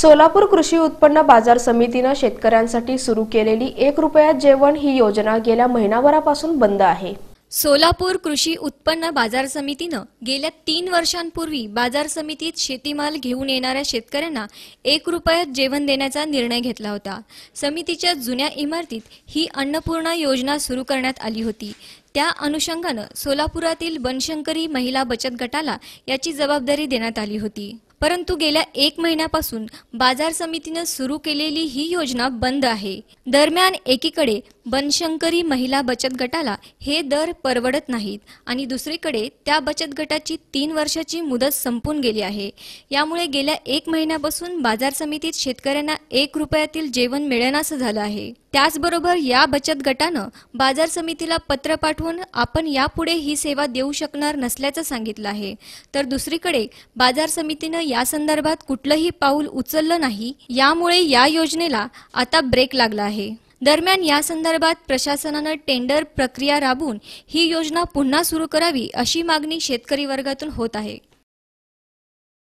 सोलापूर कृषी उत्पन्न बाजार समितीनं शेतकऱ्यांसाठी सुरू केलेली एक रुपयात जेवण ही योजना गेल्या महिनाभरापासून बंद आहे सोलापूर कृषी उत्पन्न बाजार समितीनं गेल्या तीन वर्षांपूर्वी बाजार समितीत शेतीमाल घेऊन येणाऱ्या शेतकऱ्यांना एक रुपयात जेवण देण्याचा निर्णय घेतला होता समितीच्या जुन्या इमारतीत ही अन्नपूर्णा योजना सुरू करण्यात आली होती त्या अनुषंगानं सोलापुरातील बनशंकरी महिला बचत गटाला याची जबाबदारी देण्यात आली होती परंतु गेल्या एक महिन्यापासून बाजार समितीनं सुरू केलेली ही योजना बंद आहे दरम्यान एकीकडे बनशंकरी महिला बचत गटाला हे दर परवडत नाहीत आणि दुसरीकडे त्या बचत गटाची तीन वर्षाची मुदत संपून गेली आहे यामुळे गेल्या एक महिन्यापासून बाजार समितीत शेतकऱ्यांना एक रुपयातील जेवण मिळेनासं झालं आहे त्याचबरोबर या बचत गटानं बाजार समितीला पत्र पाठवून आपण यापुढे ही सेवा देऊ शकणार नसल्याचं सांगितलं आहे तर दुसरीकडे बाजार समितीनं या संदर्भात कुठलंही पाऊल उचललं नाही यामुळे या योजनेला आता ब्रेक लागला आहे दरम्यान या संदर्भात प्रशासनानं टेंडर प्रक्रिया राबवून ही योजना पुन्हा सुरू करावी अशी मागणी शेतकरी वर्गातून होत आहे